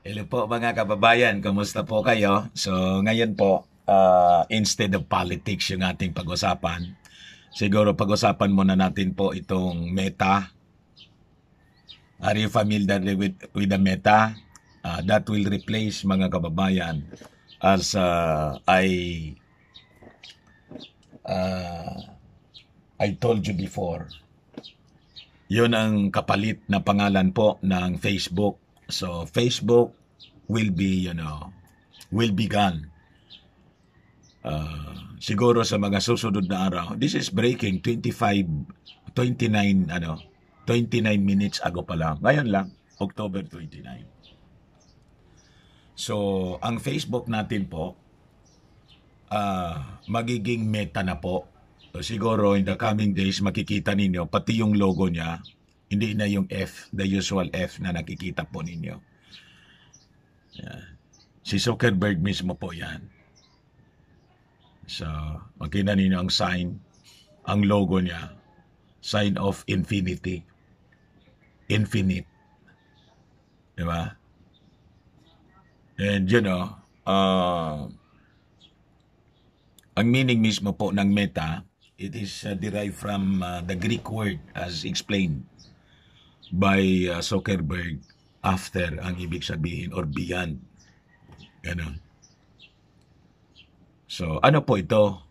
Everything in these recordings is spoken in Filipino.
Hello po mga kababayan, kumusta po kayo? So ngayon po, uh, instead of politics yung ating pag-usapan, siguro pag-usapan muna natin po itong meta. Are you familiar with, with the meta? Uh, that will replace mga kababayan as uh, I uh, I told you before. Yun ang kapalit na pangalan po ng Facebook So Facebook will be, you know, will be gone. Uh, siguro sa mga susunod na araw. This is breaking 25 29 ano 29 minutes ago pa lang. Ngayon lang October 29. So, ang Facebook natin po uh, magiging meta na po. So, siguro in the coming days makikita ninyo pati yung logo niya hindi na yung F, the usual F na nakikita po ninyo. Yeah. Si Zuckerberg mismo po yan. So, makina ninyo ang sign, ang logo niya, sign of infinity. Infinite. Diba? And you know, uh, ang meaning mismo po ng meta, it is uh, derived from uh, the Greek word as explained by uh, Zuckerberg after ang ibig sabihin or beyond. Ganon. So, ano po ito,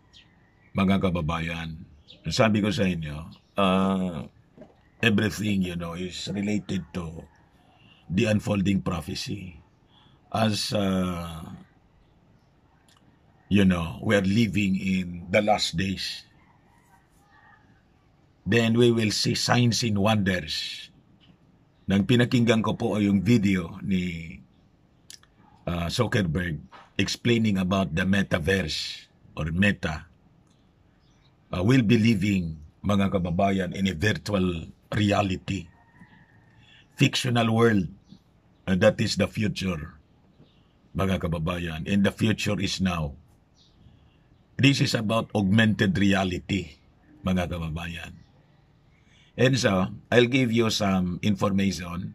mga kababayan? Sabi ko sa inyo, uh, everything, you know, is related to the unfolding prophecy. As, uh, you know, we are living in the last days. Then we will see signs and wonders nang pinakinggan ko po ay yung video ni uh, Zuckerberg explaining about the metaverse or meta, uh, will be living, mga kababayan, in a virtual reality, fictional world, and that is the future, mga kababayan, and the future is now. This is about augmented reality, mga kababayan. And so, I'll give you some information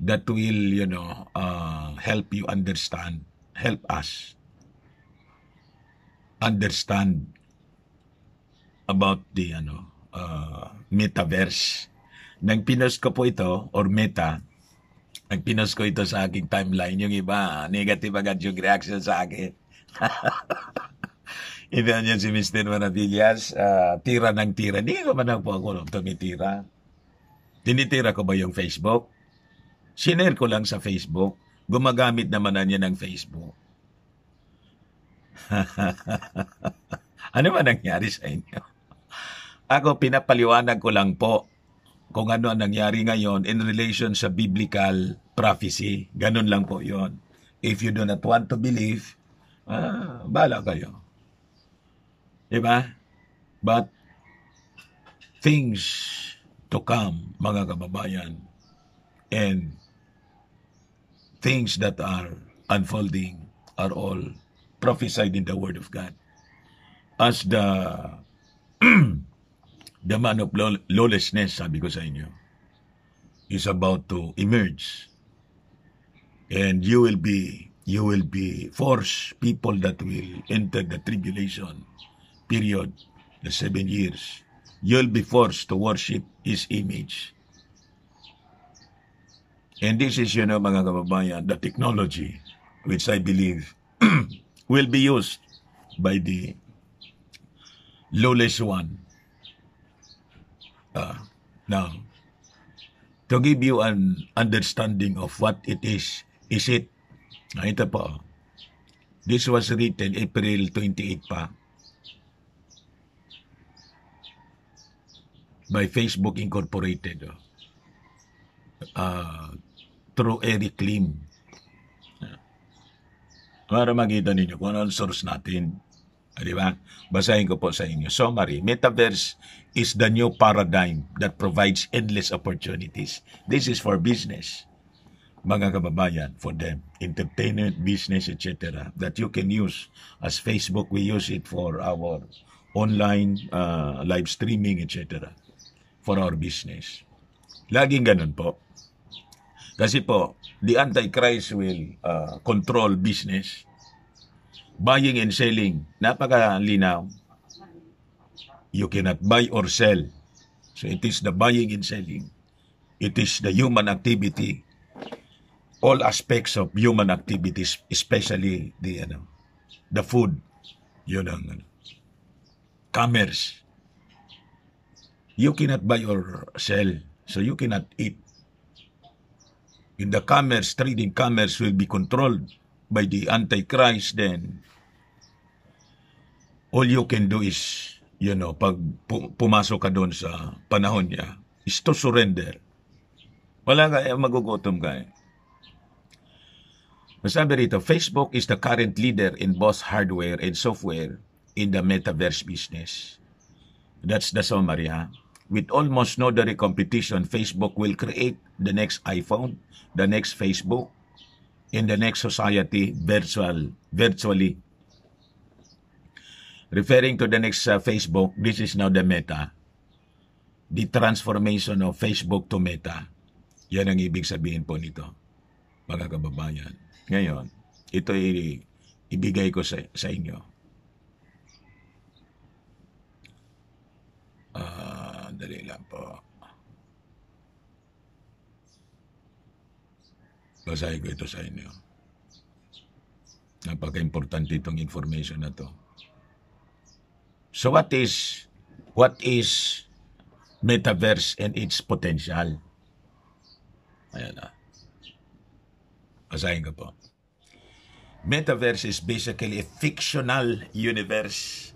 that will, you know, uh, help you understand, help us understand about the, ano, uh, metaverse. Nang pinost ko po ito, or meta, nang pinost ko ito sa aking timeline, yung iba, negative agad yung reaction sa akin. Ito niya si Mr. Maravillas, uh, tira ng tira. Hindi ko man po ako nung tumitira. Tinitira ko ba yung Facebook? Sinare ko lang sa Facebook. Gumagamit naman na niya ng Facebook. ano ba nangyari sa inyo? Ako, pinapaliwanag ko lang po kung ano ang nangyari ngayon in relation sa biblical prophecy. Ganun lang po yon. If you do not want to believe, ah, bala kayo. Di ba? But things to come, mga kababayan, and things that are unfolding are all prophesied in the Word of God. As the the man of lawlessness, sabi ko sa inyo, is about to emerge. And you will be you will be forced people that will enter the tribulation period, the seven years, you'll be forced to worship His image. And this is, you know, mga kababayan, the technology which I believe will be used by the lawless one. Uh, now, to give you an understanding of what it is, is it, na ah, ito po, this was written April 28 pa, by Facebook Incorporated uh, through Eric Lim. Para makita ninyo kung ano ang source natin. Ah, di ba? Basahin ko po sa inyo. Summary, Metaverse is the new paradigm that provides endless opportunities. This is for business. Mga kababayan, for them, entertainment, business, etc. That you can use as Facebook, we use it for our online uh, live streaming, etc for our business. Laging ganun po. Kasi po, the Antichrist will uh, control business, buying and selling. Napakalinaw. You cannot buy or sell. So it is the buying and selling. It is the human activity. All aspects of human activities, especially the, ano, the food. Yun ang ano, commerce you cannot buy or sell. So you cannot eat. If the commerce, trading commerce will be controlled by the Antichrist, then all you can do is, you know, pag pumasok ka doon sa panahon niya, is to surrender. Wala ka, eh, magugutom ka eh. Masabi rito, Facebook is the current leader in both hardware and software in the metaverse business. That's the summary, ha? With almost no direct competition, Facebook will create the next iPhone, the next Facebook, in the next society virtual, virtually. Referring to the next uh, Facebook, this is now the meta. The transformation of Facebook to meta. Yan ang ibig sabihin po nito, mga kababayan. Ngayon, ito ay ibigay ko sa, sa inyo. Sandali lang po. Basahin ko ito sa inyo. Napaka-importante itong information na to. So what is what is metaverse and its potential? Ayan na. Basahin ko po. Metaverse is basically a fictional universe.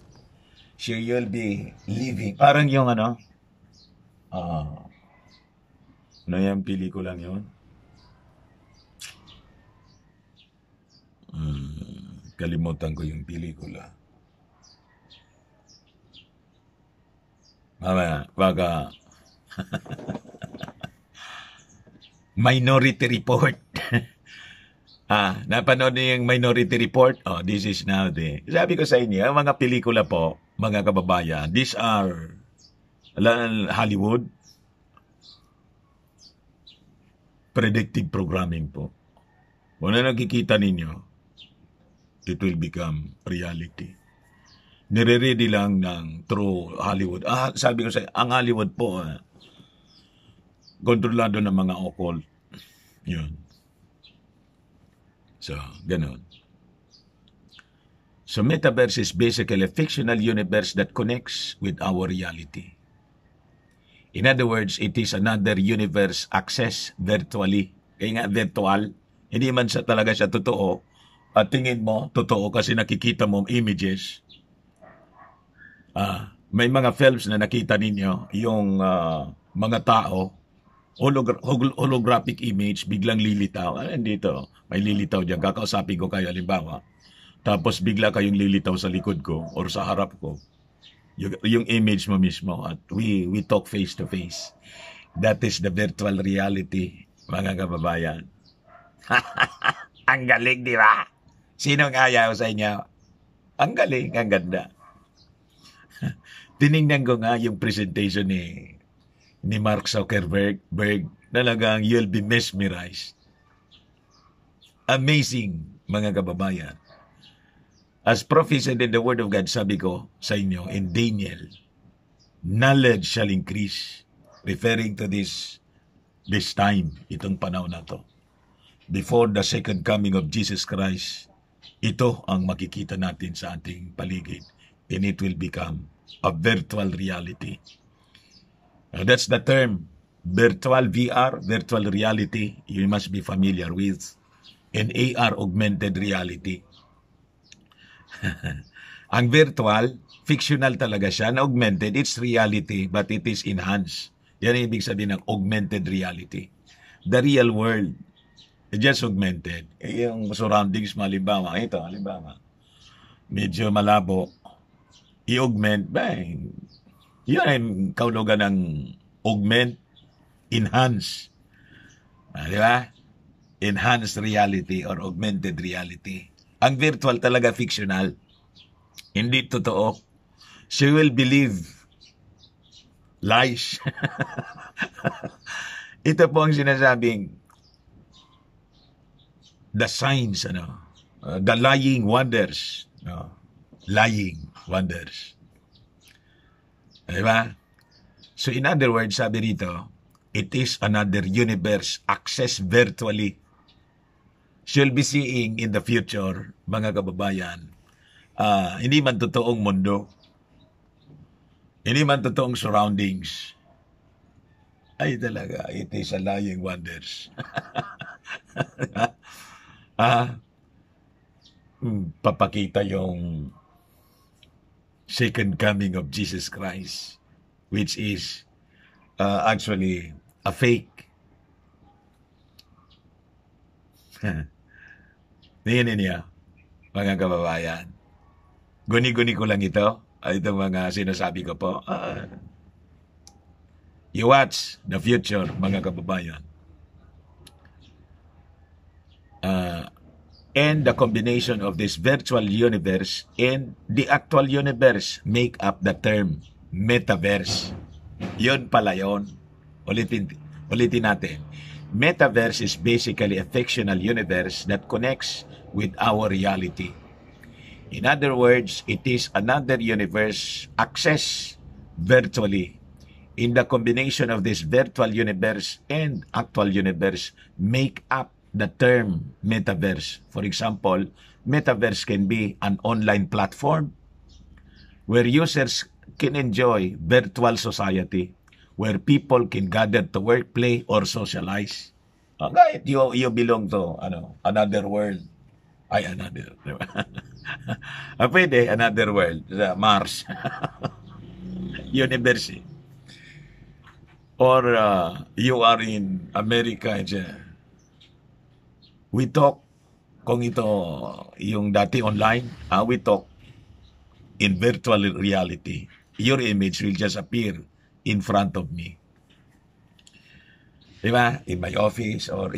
So you'll be living. Parang yung ano, Ah. Ano yung lang yun? Hmm, kalimutan ko yung pelikula. Mamaya, baka... Minority Report. ah, napanood niyo yung Minority Report? Oh, this is now the... Sabi ko sa inyo, mga pelikula po, mga kababayan, these are Hollywood, predictive programming po. Kung na nakikita ninyo, it will become reality. Nire-ready lang ng true Hollywood. Ah, sabi ko sa ang Hollywood po, ah, kontrolado ng mga occult. Yun. So, ganun. So, metaverse is basically a fictional universe that connects with our reality. In other words, it is another universe access virtually. Kaya nga virtual, hindi man sa talaga siya totoo. At tingin mo, totoo kasi nakikita mo images. Ah, may mga films na nakita ninyo, yung uh, mga tao, hologra- holographic image, biglang lilitaw. Ah, dito, may lilitaw dyan. Kakausapin ko kayo, halimbawa. Tapos bigla kayong lilitaw sa likod ko or sa harap ko yung, yung image mo mismo at ah, we we talk face to face that is the virtual reality mga kababayan ang galing di ba sino ang ayaw sa inyo ang galing ang ganda tiningnan ko nga yung presentation ni ni Mark Zuckerberg Berg, talagang you'll be mesmerized amazing mga kababayan As prophesied in the word of God, sabi ko sa inyo, in Daniel, knowledge shall increase, referring to this this time, itong panahon na to. Before the second coming of Jesus Christ, ito ang makikita natin sa ating paligid and it will become a virtual reality. Now that's the term, virtual VR, virtual reality, you must be familiar with, and AR, augmented reality. Ang virtual, fictional talaga siya. Na augmented, it's reality, but it is enhanced. Yan ang ibig sabihin ng augmented reality. The real world, just augmented. Eh, yung surroundings, malimbawa, ito, halimbawa, medyo malabo, i-augment, bang, yun ang kaulugan ng augment, enhance. Ah, di ba? Enhanced reality or augmented reality. Ang virtual talaga fictional. Hindi totoo. She will believe lies. Ito po ang sinasabing the signs, ano, uh, the lying wonders. No? Lying wonders. Diba? So in other words, sabi rito, it is another universe access virtually shall be seeing in the future, mga kababayan, uh, hindi man totoong mundo, hindi man totoong surroundings, ay talaga, it is a lying wonders. ah, hmm, papakita yung second coming of Jesus Christ, which is uh, actually a fake Tingin ninyo, mga kababayan. Guni-guni ko lang ito. Ah, itong mga sinasabi ko po. Uh, you watch the future, mga kababayan. Uh, and the combination of this virtual universe and the actual universe make up the term metaverse. Yun pala yun. Ulitin, ulitin natin Metaverse is basically a fictional universe that connects with our reality. In other words, it is another universe accessed virtually. In the combination of this virtual universe and actual universe make up the term metaverse. For example, metaverse can be an online platform where users can enjoy virtual society where people can gather to work, play, or socialize. Uh, kahit you, you belong to ano, another world. Ay, another. Diba? ah, pwede, another world. Sa Mars. Universe. Or uh, you are in America. Eh, we talk, kung ito yung dati online, uh, we talk in virtual reality. Your image will just appear in front of me. Di ba? In my office or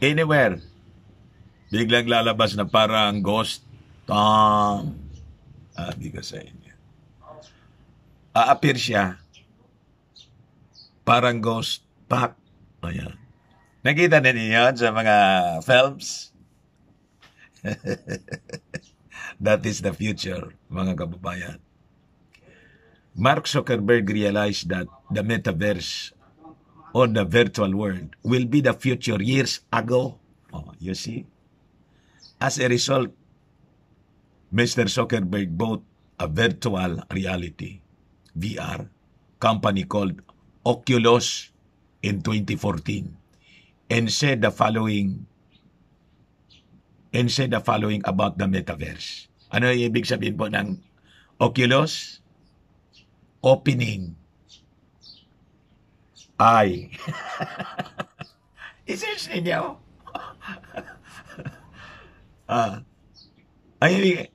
anywhere. Biglang lalabas na parang ghost. Tom. Sabi ah, ko sa inyo. Aapir siya. Parang ghost. Back. Ayan. Nakita na ninyo sa mga films? That is the future, mga kababayan. Mark Zuckerberg realized that the metaverse or the virtual world will be the future years ago. Oh, you see? As a result, Mr. Zuckerberg bought a virtual reality, VR, company called Oculus in 2014 and said the following and said the following about the metaverse. Ano yung ibig sabihin po ng Oculus? opening eye. I-search ninyo. ah, ay,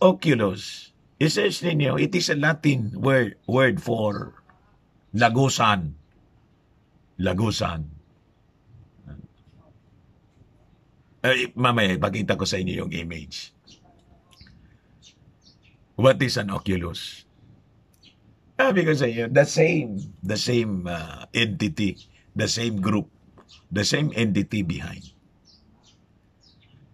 oculus. I-search ninyo. It is a Latin word, word for lagusan. Lagusan. Eh, mamaya, pakita ko sa inyo yung image. What is an oculus? Sabi ko sa iyo, the same, the same uh, entity, the same group, the same entity behind.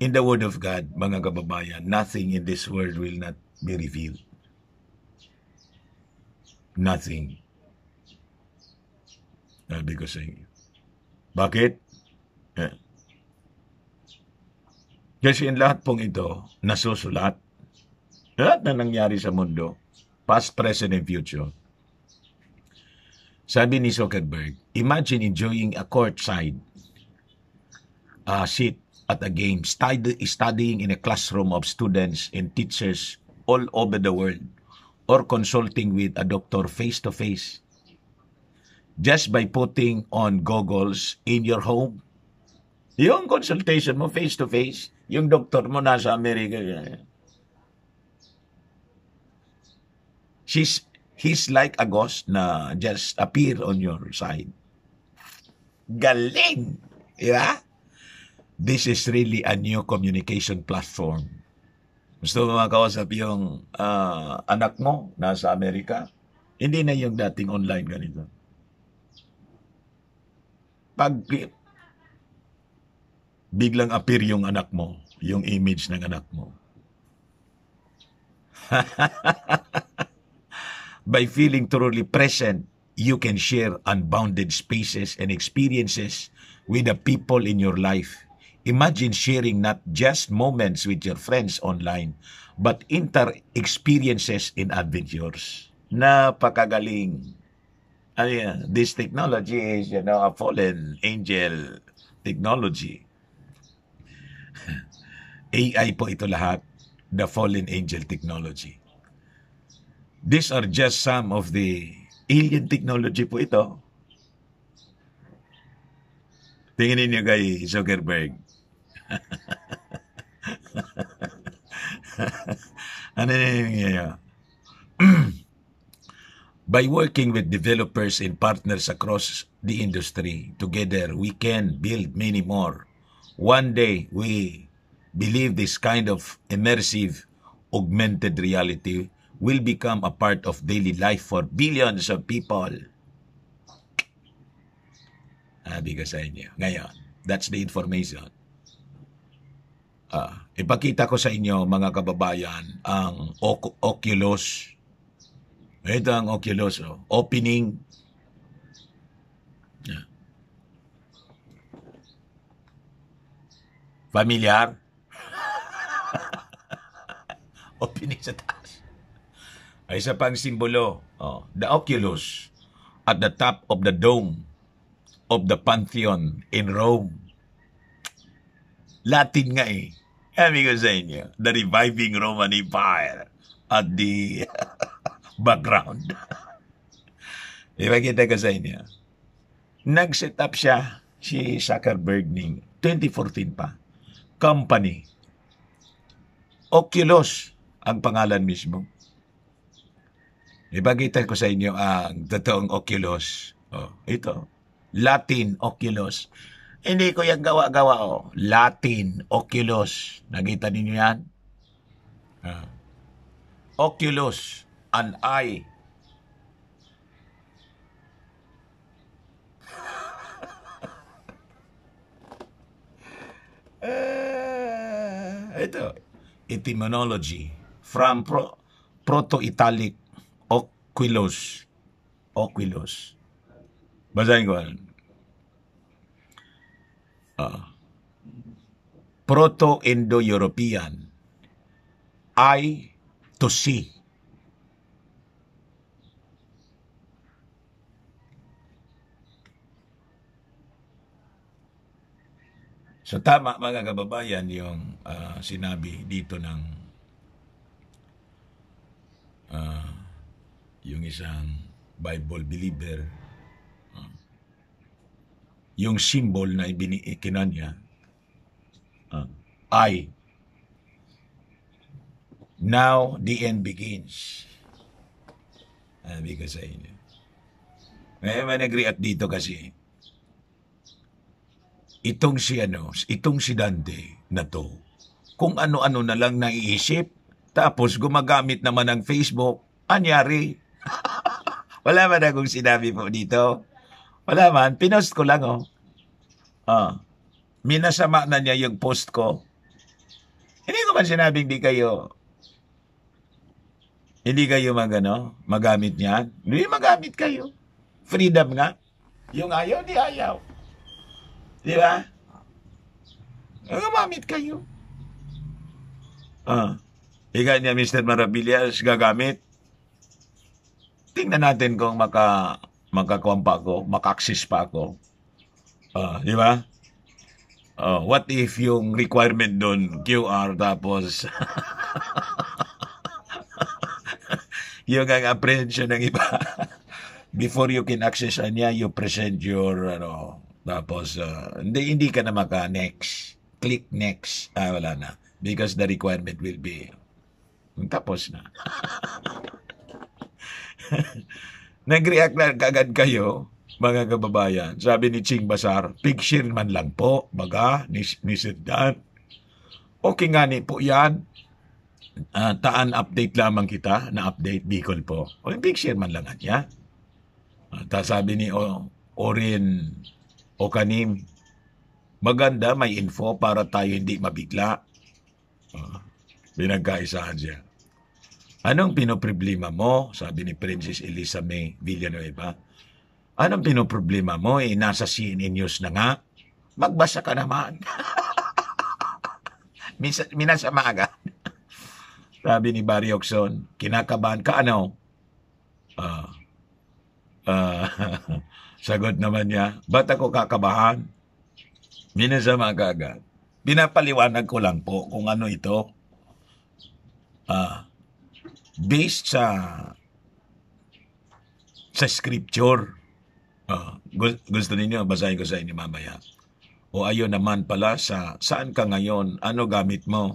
In the Word of God, mga kababayan, nothing in this world will not be revealed. Nothing. Sabi ko sa inyo. Bakit? Eh. Kasi in lahat pong ito, nasusulat. Lahat na nangyari sa mundo, past, present, and future. Sabi ni Zuckerberg, imagine enjoying a courtside uh, seat at a game, stud- studying in a classroom of students and teachers all over the world, or consulting with a doctor face to face. Just by putting on goggles in your home, yung consultation mo face to face, yung doktor mo nasa Amerika. She's, he's like a ghost na just appear on your side. Galing! Diba? This is really a new communication platform. Gusto mo makausap yung uh, anak mo nasa Amerika? Hindi na yung dating online ganito. Pag biglang appear yung anak mo, yung image ng anak mo. by feeling truly present, you can share unbounded spaces and experiences with the people in your life. Imagine sharing not just moments with your friends online, but inter experiences in adventures. Napakagaling. I mean, this technology is, you know, a fallen angel technology. AI po ito lahat, the fallen angel technology. These are just some of the alien technology po ito. Tingin niyo kay Zuckerberg. ano na yung By working with developers and partners across the industry, together we can build many more. One day, we believe this kind of immersive augmented reality will become a part of daily life for billions of people. Sabi ko sa inyo. Ngayon, that's the information. Ah, ipakita ko sa inyo mga kababayan ang o- Oculus. Ito ang Oculus, oh. opening. Ah. Familiar? opening sa tao ay isa pang simbolo, oh, the oculus at the top of the dome of the Pantheon in Rome. Latin nga eh. Sabi ko sa inyo, the reviving Roman Empire at the background. Ipakita ko sa inyo. Nag-set up siya si Zuckerberg ning 2014 pa. Company. Oculus ang pangalan mismo. Ibagitan ko sa inyo ang totoong oculus. Oh, ito. Latin oculus. Hindi ko yan gawa-gawa. Oh. Latin oculus. Nakita ninyo yan? Uh, oculus, an eye. uh, ito, etymology from pro, Proto-Italic Oquilos. Oquilos. Basahin ko. Uh, Proto-Indo-European. I to see. So tama mga kababayan yung uh, sinabi dito ng uh, yung isang Bible believer, uh, yung symbol na ibinikinan niya uh, ah, I. now the end begins. Sabi ko sa inyo. may nag-react dito kasi itong si ano, itong si Dante na to, kung ano-ano na lang naiisip, tapos gumagamit naman ng Facebook, anyari, wala man akong sinabi po dito. Wala man. Pinost ko lang, oh. Oh. Minasama na niya yung post ko. Hindi ko man sinabing di kayo hindi kayo magano, magamit niyan. Hindi magamit kayo. Freedom nga. Yung ayaw, di ayaw. Di ba? Gumamit kayo. Ah. Ika niya, Mr. Marabillas, gagamit tingnan natin kung maka magkakuan ko, ako, access pa ako. Uh, di ba? Uh, what if yung requirement doon QR tapos yung ang apprehension ng iba before you can access niya you present your ano tapos uh, hindi hindi ka na maka next click next ah wala na because the requirement will be tapos na Nag-react na kagad kayo, mga kababayan. Sabi ni Ching Basar, picture man lang po, baga, ni, ni Sidan. Okay nga ni po yan. Uh, taan update lamang kita, na update Bicol po. O picture man lang at niya. Uh, ta sabi ni o, Orin Okanim, maganda may info para tayo hindi mabigla. Uh, ah, binagkaisahan siya. Anong pinoproblema mo? Sabi ni Princess Elisa May Villanueva. Anong pinoproblema mo? Eh, nasa CNN News na nga. Magbasa ka naman. Minsan, minasama agad. Sabi ni Barry Oxon, kinakabahan ka ano? Uh, uh, sagot naman niya, ba't ako kakabahan? Minasama ka agad. Pinapaliwanag ko lang po kung ano ito. Ah, uh, based sa sa scripture. Uh, gusto ninyo, basahin ko sa inyo mamaya. O ayo naman pala sa saan ka ngayon, ano gamit mo?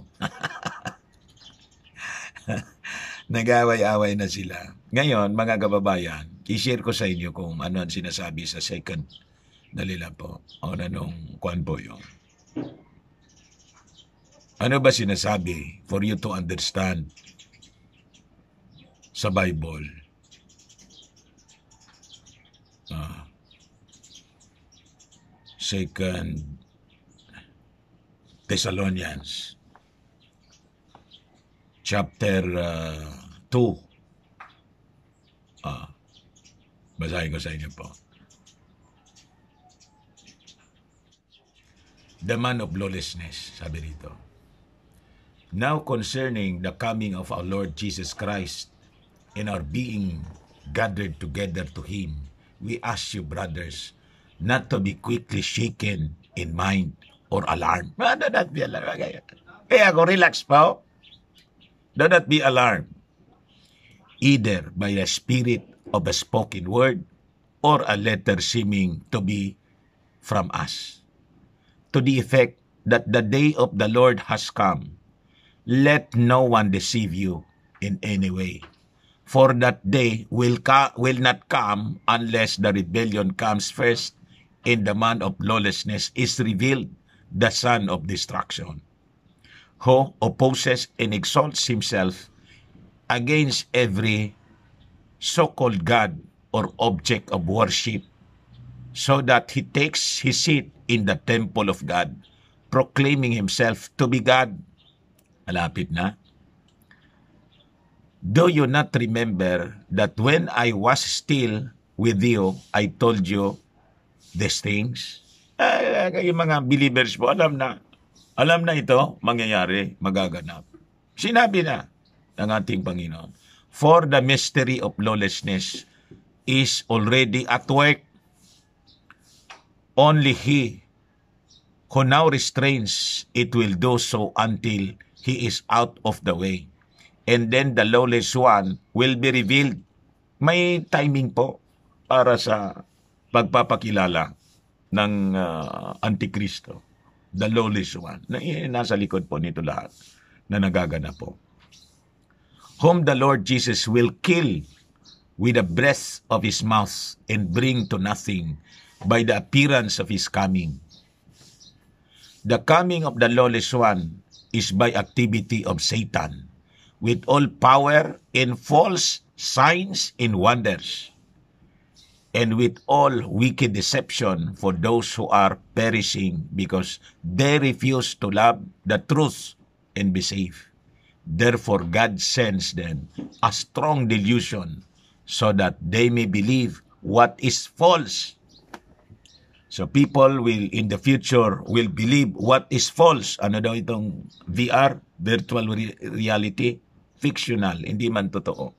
Nag-away-away na sila. Ngayon, mga kababayan, i-share ko sa inyo kung ano ang sinasabi sa second. Dali lang po. O nanong kwan po yun. Ano ba sinasabi for you to understand sa Bible. Uh, second Thessalonians chapter 2 uh, ah, ah. basahin ko sa inyo po the man of lawlessness sabi dito now concerning the coming of our Lord Jesus Christ in our being gathered together to Him, we ask you, brothers, not to be quickly shaken in mind or alarmed. No, ah, do not be alarmed. Kaya ako, relax pa. Oh. Do not be alarmed. Either by the spirit of a spoken word or a letter seeming to be from us. To the effect that the day of the Lord has come, let no one deceive you in any way for that day will, ca- will not come unless the rebellion comes first in the man of lawlessness is revealed the son of destruction, who opposes and exalts himself against every so-called God or object of worship, so that he takes his seat in the temple of God, proclaiming himself to be God. Malapit na. Do you not remember that when I was still with you, I told you these things? Eh, mga believers po, alam na. Alam na ito, mangyayari, magaganap. Sinabi na ng ating Panginoon. For the mystery of lawlessness is already at work. Only He who now restrains it will do so until He is out of the way and then the lawless one will be revealed. May timing po para sa pagpapakilala ng uh, Antikristo, the lawless one, na eh, nasa likod po nito lahat na nagaganap po. Whom the Lord Jesus will kill with the breath of His mouth and bring to nothing by the appearance of His coming. The coming of the lawless one is by activity of Satan with all power and false signs and wonders, and with all wicked deception for those who are perishing because they refuse to love the truth and be saved. Therefore, God sends them a strong delusion so that they may believe what is false. So people will in the future will believe what is false. Ano daw itong VR, virtual reality? fictional, hindi man totoo.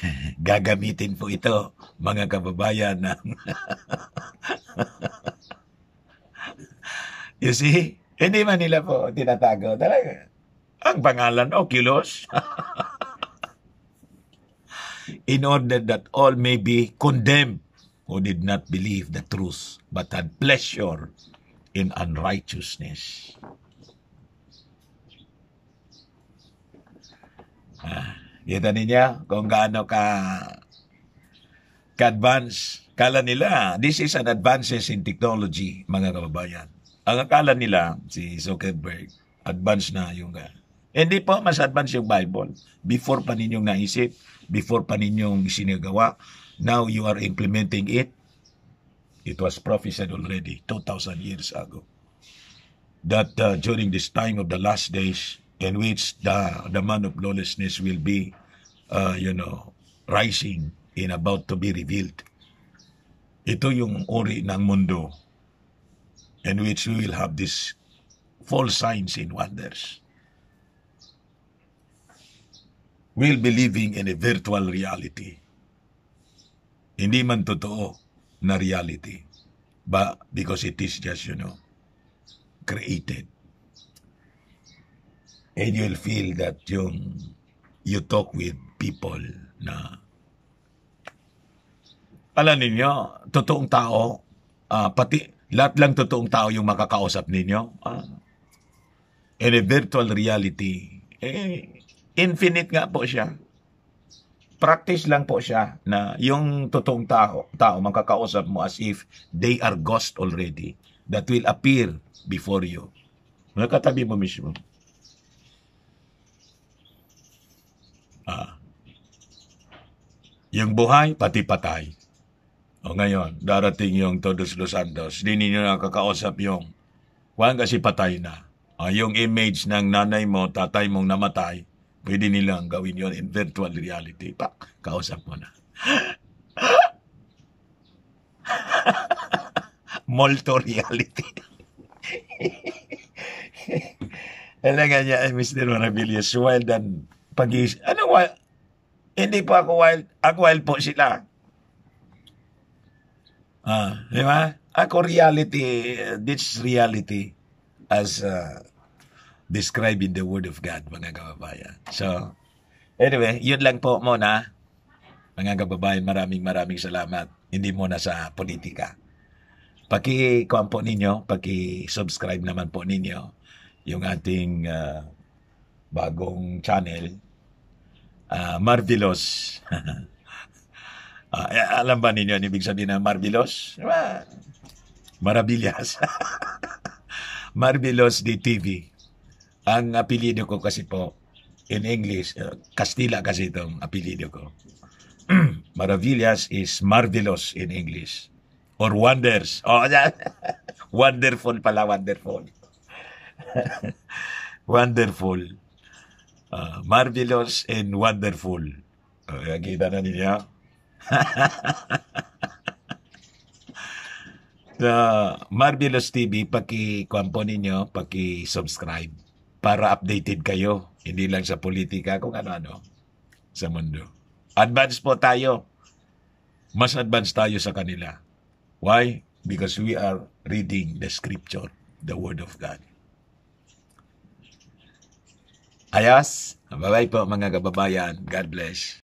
Gagamitin po ito, mga kababayan, You see? Hindi man nila po tinatago talaga. Ang pangalan, Oculus. In order that all may be condemned who did not believe the truth but had pleasure in unrighteousness. Ah, kita ninyo kung gaano ka advance Kala nila, this is an advances in technology, mga kababayan. Ang akala nila, si Zuckerberg, advanced na yung... ga. hindi po, mas advanced yung Bible. Before pa ninyong naisip, before pa ninyong isinagawa, now you are implementing it. It was prophesied already 2,000 years ago that uh, during this time of the last days, in which the, the man of lawlessness will be, uh, you know, rising in about to be revealed. Ito yung uri ng mundo in which we will have this false signs and wonders. We'll be living in a virtual reality. Hindi man totoo na reality. But because it is just, you know, created and you'll feel that yung you talk with people na alam ninyo, totoong tao, uh, pati lahat lang totoong tao yung makakausap ninyo. Uh, in a virtual reality, eh, infinite nga po siya. Practice lang po siya na yung totoong tao, tao makakausap mo as if they are ghost already that will appear before you. Nakatabi mo mismo. Yung buhay, pati patay. O ngayon, darating yung Todos Los Santos, di ninyo kakausap yung Juan kasi patay na. O yung image ng nanay mo, tatay mong namatay, pwede nilang gawin yon in virtual reality. Pa, kausap mo na. Molto reality. Talaga niya, eh, Mr. Maravillas, wild and pag hindi po ako wild. Ako wild po sila. Ah, di ba? Ako reality, this reality as uh, described in the Word of God, mga kababayan. So, anyway, yun lang po muna. Mga kababayan, maraming maraming salamat. Hindi muna sa politika. Paki-kuan po ninyo, paki-subscribe naman po ninyo yung ating uh, bagong channel uh, ah, marvelous. uh, ah, eh, alam ba ninyo ang ibig sabihin ng marvelous? Diba? Marabilyas. marvelous TV. Ang apelido ko kasi po, in English, eh, Kastila kasi itong apelido ko. Maravillas is marvelous in English. Or wonders. Oh, wonderful pala, wonderful. wonderful uh, marvelous and wonderful. Uh, kita na ninyo. the Marvelous TV, paki-kwan po ninyo, paki-subscribe para updated kayo. Hindi lang sa politika, kung ano-ano sa mundo. Advance po tayo. Mas advance tayo sa kanila. Why? Because we are reading the scripture, the Word of God. Ayas, Bye-bye po mga kababayan. God bless.